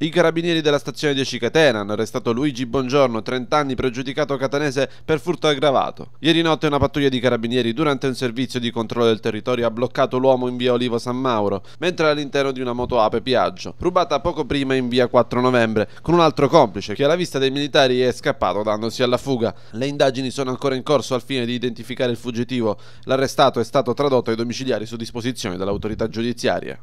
I carabinieri della stazione 10 Catena hanno arrestato Luigi Bongiorno, 30 anni, pregiudicato catanese per furto aggravato. Ieri notte una pattuglia di carabinieri durante un servizio di controllo del territorio ha bloccato l'uomo in via Olivo San Mauro, mentre all'interno di una moto Ape Piaggio, rubata poco prima in via 4 novembre, con un altro complice che alla vista dei militari è scappato dandosi alla fuga. Le indagini sono ancora in corso al fine di identificare il fuggitivo. L'arrestato è stato tradotto ai domiciliari su disposizione dell'autorità giudiziaria.